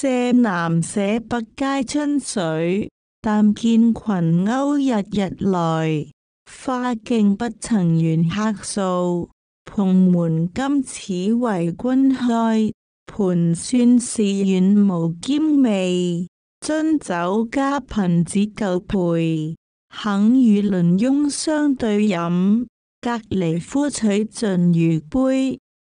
舍南舍北皆春水，但见群鸥日日来。花径不曾缘客扫，蓬门今始为君开。盘算是远无兼味，樽酒家贫只旧陪，肯与邻翁相对饮，隔篱夫取尽如杯。